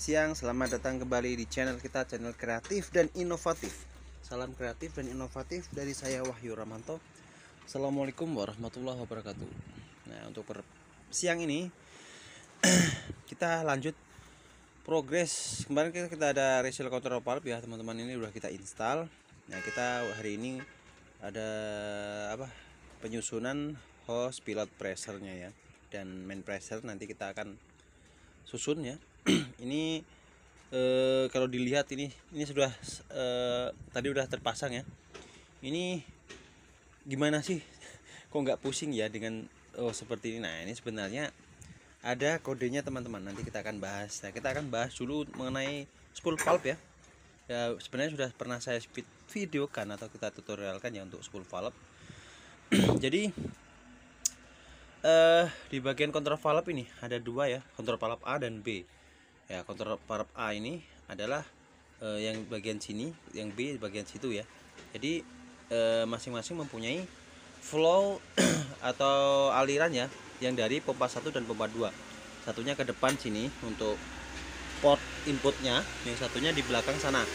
Selamat siang, selamat datang kembali di channel kita, channel kreatif dan inovatif. Salam kreatif dan inovatif dari saya Wahyu Ramanto. Assalamualaikum warahmatullahi wabarakatuh. Nah, untuk per siang ini kita lanjut progres. Kemarin kita, kita ada resil control opal, ya, teman-teman ini udah kita install. Nah, kita hari ini ada apa? penyusunan hose pilot pressernya ya dan main pressure nanti kita akan susun ya ini e, kalau dilihat ini ini sudah e, tadi sudah terpasang ya ini gimana sih kok nggak pusing ya dengan oh seperti ini nah ini sebenarnya ada kodenya teman-teman nanti kita akan bahas nah kita akan bahas dulu mengenai spool valve ya ya sebenarnya sudah pernah saya speed video kan atau kita tutorialkan ya untuk spool valve jadi eh, di bagian kontrol valve ini ada dua ya kontrol valve A dan B ya kontrol paraf A ini adalah e, yang bagian sini yang B bagian situ ya jadi eh, masing-masing e, mempunyai flow atau aliran ya yang dari pompa satu dan pompa 2 satunya ke depan sini untuk port inputnya yang satunya di belakang sana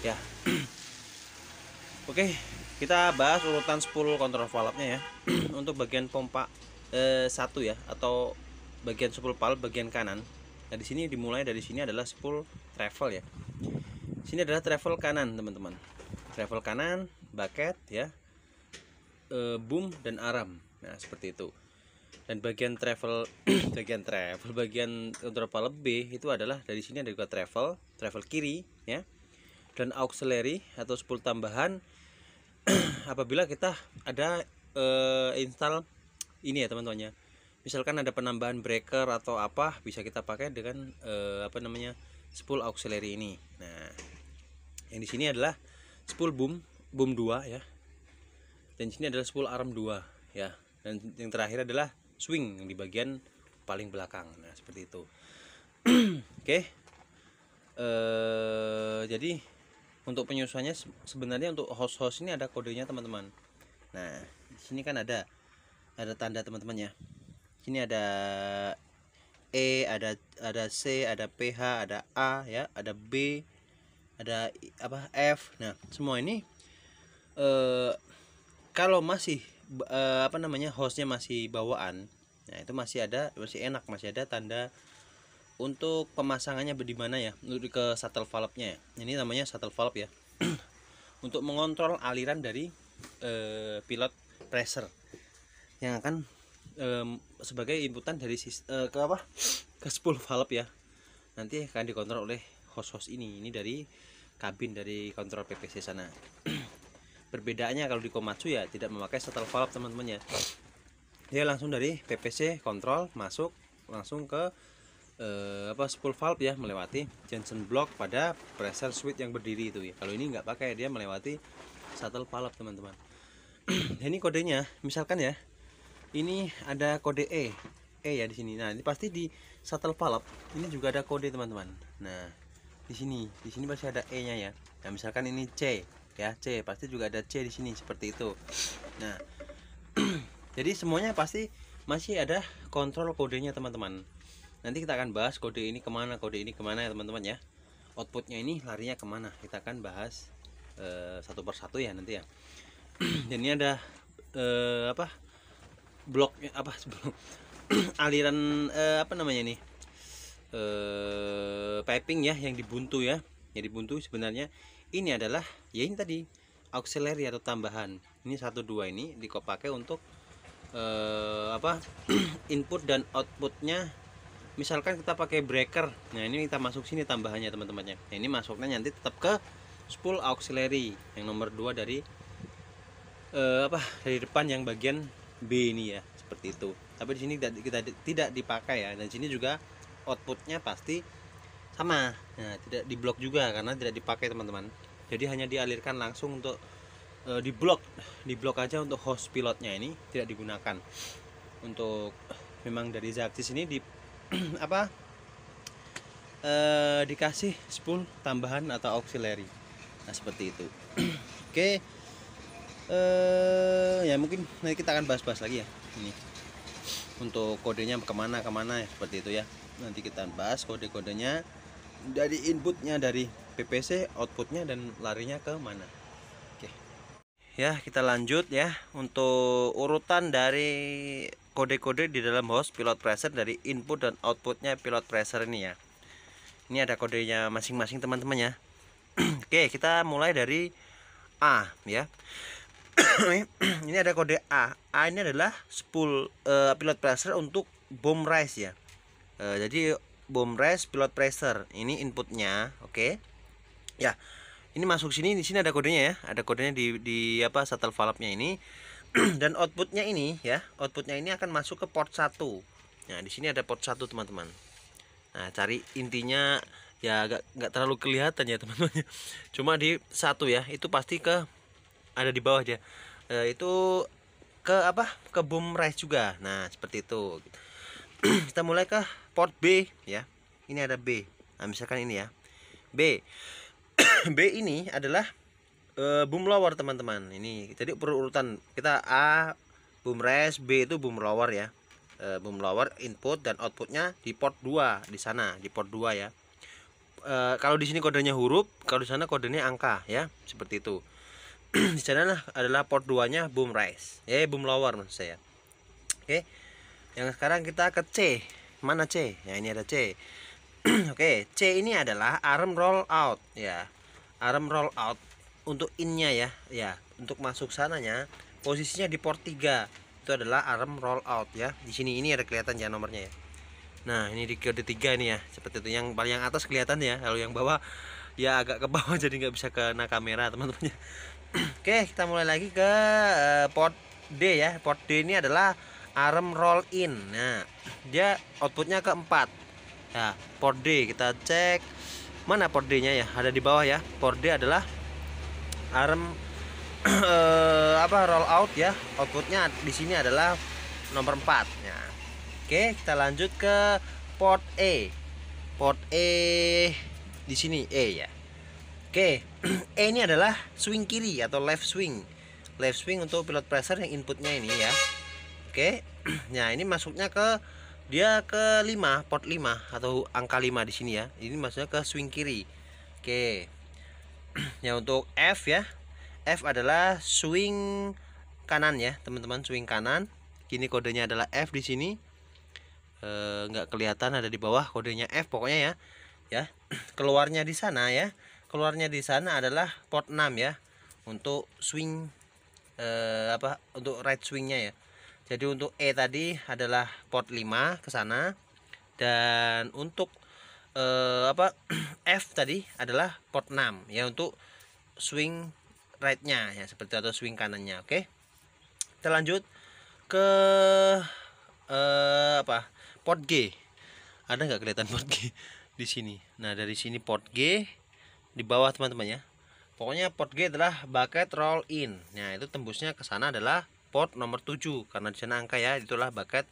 ya oke kita bahas urutan 10 kontrol valve-nya ya untuk bagian pompa eh, 1 ya atau bagian 10 valve bagian kanan Nah, di sini dimulai dari sini adalah spool travel ya. Sini adalah travel kanan, teman-teman. Travel kanan, bucket ya. E, boom dan aram. Nah, seperti itu. Dan bagian travel bagian travel bagian beberapa lebih itu adalah dari sini ada juga travel, travel kiri ya. Dan auxiliary atau spool tambahan apabila kita ada e, install ini ya, teman-temannya misalkan ada penambahan breaker atau apa bisa kita pakai dengan eh, apa namanya spool auxiliary ini nah yang di sini adalah spool boom boom 2 ya dan di sini adalah spool arm 2 ya dan yang terakhir adalah swing di bagian paling belakang nah seperti itu oke okay. eh jadi untuk penyusuhannya sebenarnya untuk host-host ini ada kodenya teman-teman nah di sini kan ada ada tanda teman-teman ya ini ada E ada ada C ada PH ada A ya ada B ada apa F nah semua ini eh, kalau masih eh, apa namanya hostnya masih bawaan nah itu masih ada masih enak masih ada tanda untuk pemasangannya di mana ya untuk ke shuttle valve-nya ya. ini namanya shuttle valve ya untuk mengontrol aliran dari eh, pilot pressure yang akan sebagai inputan dari uh, ke apa ke 10 valve ya nanti akan dikontrol oleh host-host ini ini dari kabin dari kontrol PPC sana perbedaannya kalau di Komatsu ya tidak memakai shuttle valve teman temannya dia langsung dari PPC kontrol masuk langsung ke uh, apa spool valve ya melewati Johnson block pada pressure switch yang berdiri itu ya kalau ini nggak pakai dia melewati shuttle valve teman-teman ini kodenya misalkan ya ini ada kode E E ya di sini nah ini pasti di shuttle palap ini juga ada kode teman-teman nah di sini di sini pasti ada E nya ya nah misalkan ini C ya C pasti juga ada C di sini seperti itu nah jadi semuanya pasti masih ada kontrol kodenya teman-teman nanti kita akan bahas kode ini kemana kode ini kemana ya teman-teman ya outputnya ini larinya kemana kita akan bahas uh, satu persatu ya nanti ya dan ini ada uh, apa blok apa sebelum aliran eh, apa namanya nih eh, piping ya yang dibuntu ya yang dibuntu sebenarnya ini adalah ya ini tadi auxiliary atau tambahan ini satu dua ini dikopakai untuk eh, apa input dan outputnya misalkan kita pakai breaker nah ini kita masuk sini tambahannya teman-temannya nah, ini masuknya nanti tetap ke spool auxiliary yang nomor dua dari eh, apa dari depan yang bagian B ini ya seperti itu tapi di sini tidak kita tidak dipakai ya dan sini juga outputnya pasti sama nah tidak diblok juga karena tidak dipakai teman-teman jadi hanya dialirkan langsung untuk e, eh, diblok diblok aja untuk host pilotnya ini tidak digunakan untuk memang dari Zaktis ini di apa e, dikasih spool tambahan atau auxiliary nah seperti itu oke okay eh ya mungkin nanti kita akan bahas-bahas lagi ya ini untuk kodenya kemana kemana ya seperti itu ya nanti kita bahas kode-kodenya dari inputnya dari PPC outputnya dan larinya ke mana oke ya kita lanjut ya untuk urutan dari kode-kode di dalam host pilot pressure dari input dan outputnya pilot pressure ini ya ini ada kodenya masing-masing teman-teman ya oke kita mulai dari A ya ini ada kode A. A ini adalah spool uh, pilot pressure untuk bomb rise ya. Uh, jadi bomb rise pilot pressure ini inputnya, oke? Okay? Ya. Ini masuk sini di sini ada kodenya ya. Ada kodenya di di apa shuttle valve-nya ini. Dan outputnya ini ya, outputnya ini akan masuk ke port 1. Nah, ya, di sini ada port 1 teman-teman. Nah, cari intinya ya agak nggak terlalu kelihatan ya teman-teman. Cuma di satu ya, itu pasti ke ada di bawah dia uh, itu ke apa ke boom rise juga nah seperti itu kita mulai ke port B ya ini ada B nah, misalkan ini ya B B ini adalah uh, boom lower teman-teman ini jadi perurutan kita A boom rise B itu boom lower ya uh, boom lower input dan outputnya di port 2 di sana di port 2 ya uh, kalau di sini kodenya huruf kalau di sana kodenya angka ya seperti itu di sana adalah port 2 nya boom rise ya eh, boom lower maksud saya oke yang sekarang kita ke C mana C ya ini ada C oke C ini adalah arm roll out ya arm roll out untuk innya ya ya untuk masuk sananya posisinya di port 3 itu adalah arm roll out ya di sini ini ada kelihatan ya nomornya ya nah ini di kode 3 ini ya seperti itu yang paling atas kelihatan ya lalu yang bawah ya agak ke bawah jadi nggak bisa kena kamera teman-temannya Oke, kita mulai lagi ke uh, port D ya. Port D ini adalah arm roll in. Nah, dia outputnya keempat. Nah, port D kita cek mana port D-nya ya? Ada di bawah ya. Port D adalah arm uh, eh, apa roll out ya. Outputnya di sini adalah nomor 4 ya. Nah, oke, kita lanjut ke port E. Port E di sini E ya. Oke, E ini adalah swing kiri atau left swing. Left swing untuk pilot pressure yang inputnya ini ya. Oke. Nah, ini masuknya ke dia ke 5, port 5 atau angka 5 di sini ya. Ini masuknya ke swing kiri. Oke. Ya untuk F ya. F adalah swing kanan ya, teman-teman, swing kanan. Kini kodenya adalah F di sini. Eh, nggak kelihatan ada di bawah kodenya F pokoknya ya. Ya. Keluarnya di sana ya keluarnya di sana adalah port 6 ya untuk swing eh, apa untuk right swingnya ya jadi untuk E tadi adalah port 5 ke sana dan untuk eh, apa F tadi adalah port 6 ya untuk swing rightnya ya seperti atau swing kanannya oke okay? kita lanjut ke eh, apa port G ada nggak kelihatan port G di sini nah dari sini port G di bawah teman-teman ya pokoknya port G adalah bucket roll in nah itu tembusnya ke sana adalah port nomor 7 karena di sana angka ya itulah bucket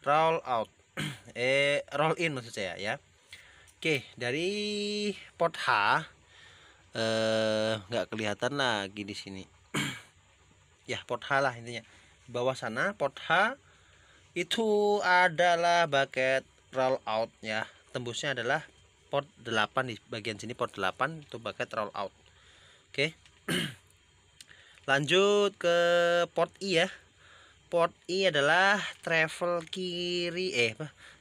roll out eh roll in maksud saya ya oke dari port H eh nggak kelihatan lagi di sini ya port H lah intinya bawah sana port H itu adalah bucket roll out ya tembusnya adalah port 8 di bagian sini port 8 itu bucket roll out oke lanjut ke port I ya port I adalah travel kiri eh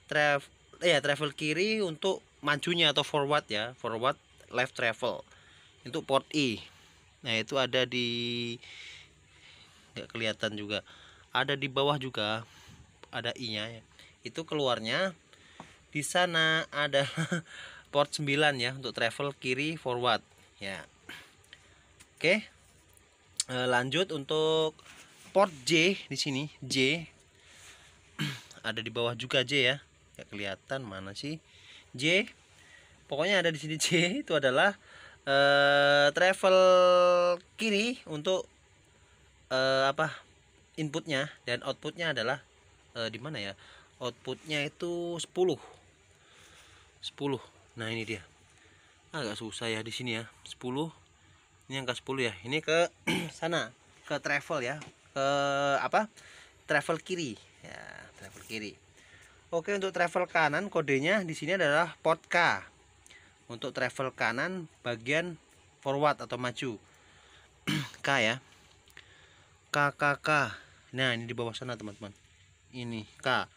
travel ya travel kiri untuk majunya atau forward ya forward left travel untuk port I nah itu ada di nggak kelihatan juga ada di bawah juga ada I nya ya. itu keluarnya di sana ada port 9 ya untuk travel kiri forward ya oke e, lanjut untuk port J di sini J ada di bawah juga J ya nggak kelihatan mana sih J pokoknya ada di sini J itu adalah e, travel kiri untuk e, apa inputnya dan outputnya adalah e, di mana ya outputnya itu 10 10 nah ini dia agak susah ya di sini ya 10 ini angka 10 ya ini ke sana ke travel ya ke apa travel kiri ya travel kiri oke untuk travel kanan kodenya di sini adalah port K untuk travel kanan bagian forward atau maju K ya KKK nah ini di bawah sana teman-teman ini K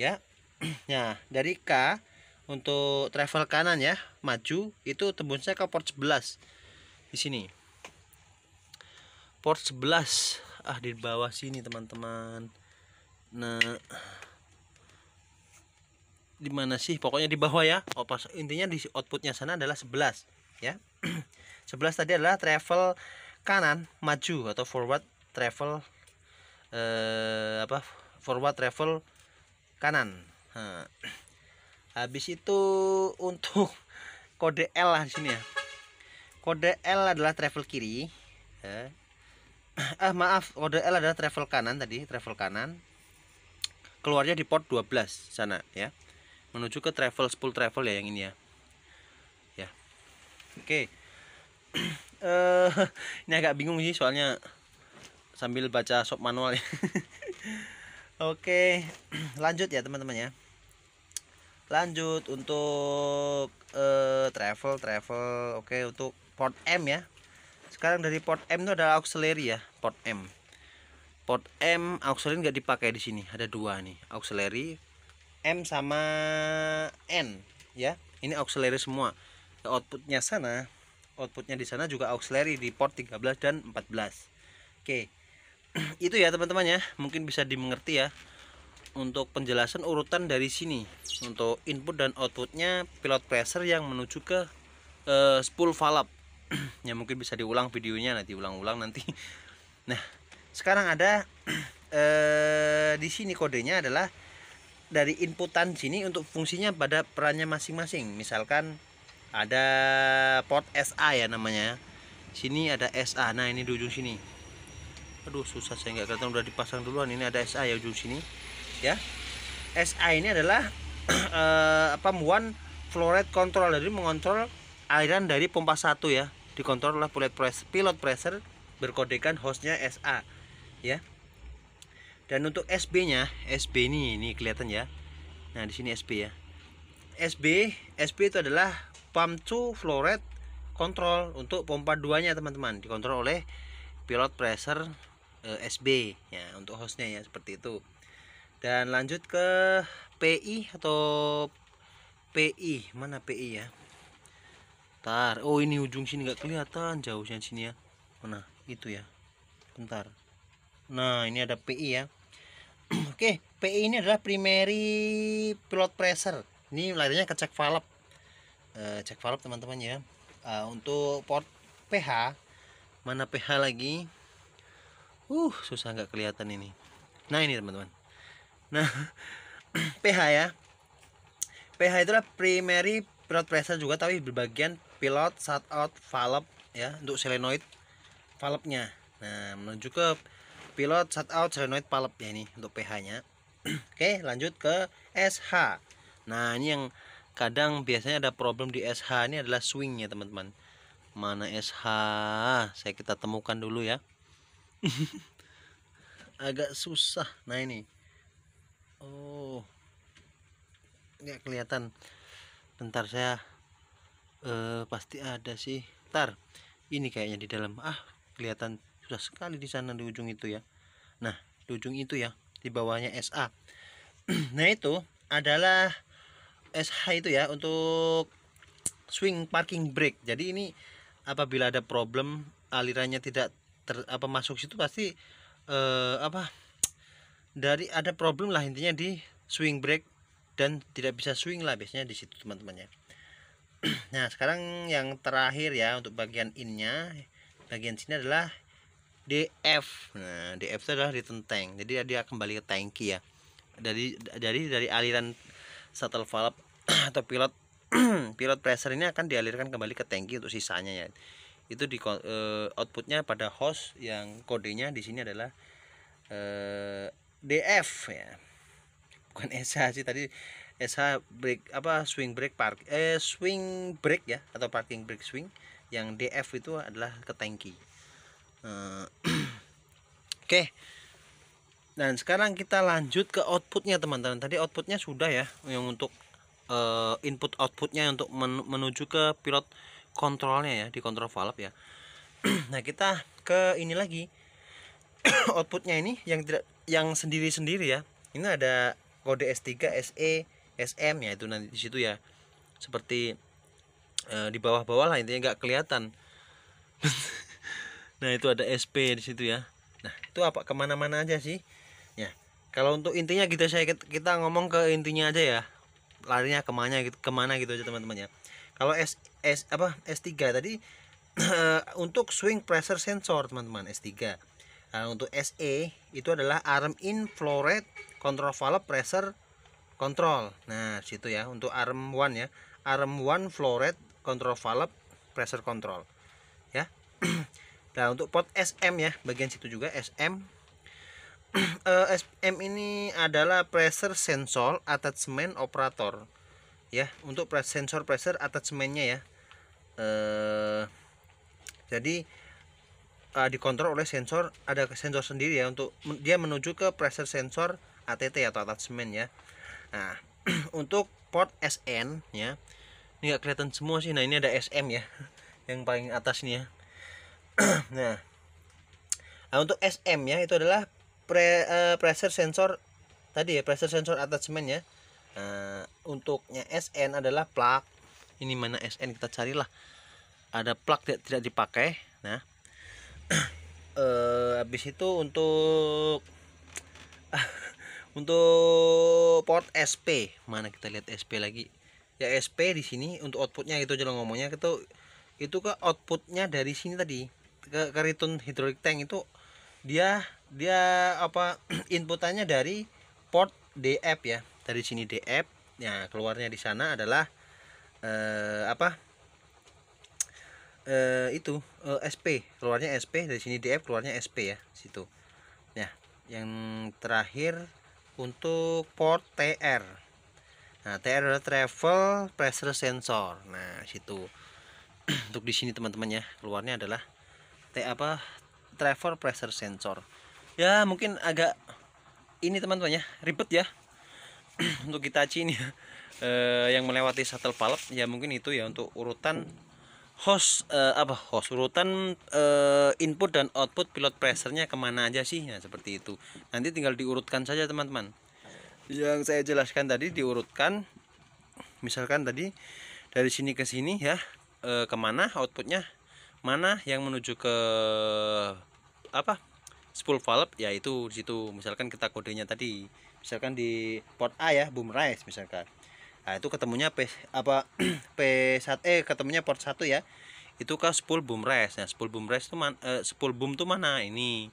ya nah dari K untuk travel kanan ya maju itu tembusnya ke port 11 di sini port 11 ah di bawah sini teman-teman nah di mana sih pokoknya di bawah ya oh, intinya di outputnya sana adalah 11 ya 11 tadi adalah travel kanan maju atau forward travel eh, apa forward travel kanan nah habis itu untuk kode L lah di sini ya kode L adalah travel kiri eh maaf kode L adalah travel kanan tadi travel kanan keluarnya di port 12 sana ya menuju ke travel spool travel ya yang ini ya ya oke okay. Eh, ini agak bingung sih soalnya sambil baca shop manual ya oke okay. lanjut ya teman-teman ya lanjut untuk uh, travel travel oke okay, untuk port M ya sekarang dari port M itu ada auxiliary ya port M port M auxiliary nggak dipakai di sini ada dua nih auxiliary M sama N ya ini auxiliary semua outputnya sana outputnya di sana juga auxiliary di port 13 dan 14 oke okay. itu ya teman-teman ya mungkin bisa dimengerti ya untuk penjelasan urutan dari sini untuk input dan outputnya pilot pressure yang menuju ke uh, spool valve ya mungkin bisa diulang videonya nanti ulang-ulang nanti nah sekarang ada eh, di sini kodenya adalah dari inputan sini untuk fungsinya pada perannya masing-masing misalkan ada port SA ya namanya sini ada SA nah ini di ujung sini aduh susah saya nggak kelihatan udah dipasang duluan ini ada SA ya ujung sini ya SA ini adalah eh, apa muan fluoride control jadi mengontrol aliran dari pompa satu ya dikontrol oleh pilot press pilot pressure berkodekan hostnya SA ya dan untuk SB nya SB ini ini kelihatan ya nah di sini SB ya SB SB itu adalah pump to fluoride kontrol control untuk pompa 2 nya teman-teman dikontrol oleh pilot pressure eh, SB ya untuk hostnya ya seperti itu dan lanjut ke PI atau PI mana PI ya tar Oh, ini ujung sini nggak kelihatan jauhnya sini ya. Nah Itu ya. Bentar. Nah, ini ada PI ya. Oke, PI ini adalah primary pilot pressure. Ini larinya ke cek valve. uh, cek valve teman-teman ya. uh, untuk port pH mana pH lagi? Uh, susah nggak kelihatan ini. Nah, ini teman-teman. Nah, PH ya. PH itulah primary pilot pressure juga tapi berbagian pilot shut out valve ya untuk solenoid valve-nya. Nah, menuju ke pilot shut out solenoid valve ya ini untuk pH-nya. Oke, lanjut ke SH. Nah, ini yang kadang biasanya ada problem di SH ini adalah swing ya, teman-teman. Mana SH? Saya kita temukan dulu ya. Agak susah. Nah, ini oh nggak kelihatan bentar saya eh, pasti ada sih tar ini kayaknya di dalam ah kelihatan susah sekali di sana di ujung itu ya nah di ujung itu ya di bawahnya SA nah itu adalah SH itu ya untuk swing parking brake jadi ini apabila ada problem alirannya tidak ter, apa masuk situ pasti eh, apa dari ada problem lah intinya di swing brake dan tidak bisa swing lah biasanya di situ teman temannya nah sekarang yang terakhir ya untuk bagian innya bagian sini adalah DF nah DF itu adalah di tenteng jadi dia kembali ke tangki ya dari dari dari aliran shuttle valve atau pilot pilot pressure ini akan dialirkan kembali ke tangki untuk sisanya ya itu di uh, outputnya pada host yang kodenya di sini adalah eh, DF ya bukan SH sih tadi SH break apa swing break park eh swing break ya atau parking break swing yang DF itu adalah ke tangki eh, oke okay. dan sekarang kita lanjut ke outputnya teman-teman tadi outputnya sudah ya yang untuk uh, input outputnya untuk menuju ke pilot kontrolnya ya di kontrol valve ya nah kita ke ini lagi outputnya ini yang tidak yang sendiri-sendiri ya. Ini ada kode S3, SE, SM ya itu nanti di situ ya. Seperti e, di bawah-bawah lah intinya nggak kelihatan. nah, itu ada SP di situ ya. Nah, itu apa kemana-mana aja sih? Ya. Kalau untuk intinya kita gitu, saya kita ngomong ke intinya aja ya. Larinya kemana gitu, kemana gitu aja teman-teman ya. Kalau S, S apa S3 tadi eh, untuk swing pressure sensor teman-teman S3 Nah, untuk SE itu adalah arm in flow rate control valve pressure control. Nah, situ ya untuk arm one ya. Arm one flow rate control valve pressure control. Ya. nah, untuk pot SM ya, bagian situ juga SM uh, SM ini adalah pressure sensor attachment operator. Ya, untuk sensor pressure attachmentnya ya. Uh, jadi uh, dikontrol oleh sensor ada sensor sendiri ya untuk dia menuju ke pressure sensor ATT atau attachment ya nah untuk port SN ya ini nggak kelihatan semua sih nah ini ada SM ya yang paling atas nih ya nah. nah untuk SM ya itu adalah pre, uh, pressure sensor tadi ya pressure sensor attachment ya uh, untuknya SN adalah plug ini mana SN kita carilah ada plug tidak, tidak dipakai nah uh, eh, habis itu untuk untuk port SP mana kita lihat SP lagi ya SP di sini untuk outputnya itu jalan ngomongnya itu itu ke outputnya dari sini tadi ke return hydraulic tank itu dia dia apa inputannya dari port DF ya dari sini DF ya keluarnya di sana adalah eh, apa eh, itu eh, SP keluarnya SP dari sini DF keluarnya SP ya situ nah yang terakhir untuk port TR nah TR adalah travel pressure sensor nah situ untuk di sini teman-teman ya keluarnya adalah T apa travel pressure sensor ya mungkin agak ini teman-teman ya ribet ya untuk kita ini ya. e, yang melewati shuttle palep ya mungkin itu ya untuk urutan host uh, apa host urutan uh, input dan output pilot pressernya kemana aja sih nah seperti itu nanti tinggal diurutkan saja teman-teman yang saya jelaskan tadi diurutkan misalkan tadi dari sini ke sini ya uh, kemana outputnya mana yang menuju ke apa spool valve yaitu di situ misalkan kita kodenya tadi misalkan di port A ya boom rise misalkan nah itu ketemunya P apa P1 eh ketemunya port 1 ya itu kan spool boom rest nah spool boom rest itu man, eh, spool boom tuh mana ini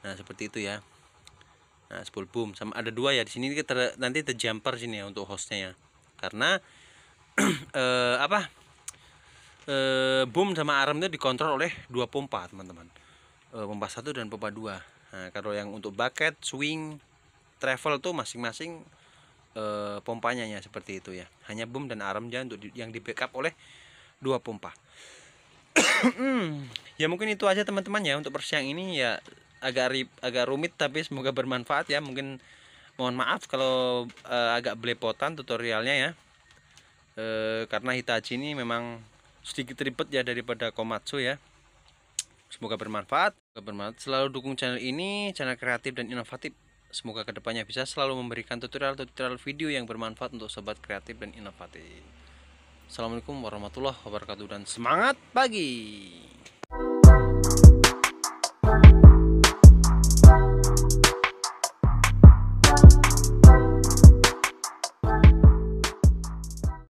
nah seperti itu ya nah spool boom sama ada dua ya di sini kita nanti ter jumper sini ya untuk hostnya ya karena eh, apa eh, boom sama arm itu dikontrol oleh dua pompa teman-teman eh, pompa satu dan pompa dua nah kalau yang untuk bucket swing travel tuh masing-masing e, pompanya ya seperti itu ya hanya boom dan arm ya untuk di, yang di backup oleh dua pompa ya mungkin itu aja teman-teman ya untuk persiang ini ya agak rib, agak rumit tapi semoga bermanfaat ya mungkin mohon maaf kalau e, agak belepotan tutorialnya ya e, karena Hitachi ini memang sedikit ribet ya daripada Komatsu ya semoga bermanfaat semoga bermanfaat selalu dukung channel ini channel kreatif dan inovatif Semoga kedepannya bisa selalu memberikan tutorial-tutorial video yang bermanfaat untuk sobat kreatif dan inovatif. Assalamualaikum warahmatullahi wabarakatuh dan semangat pagi!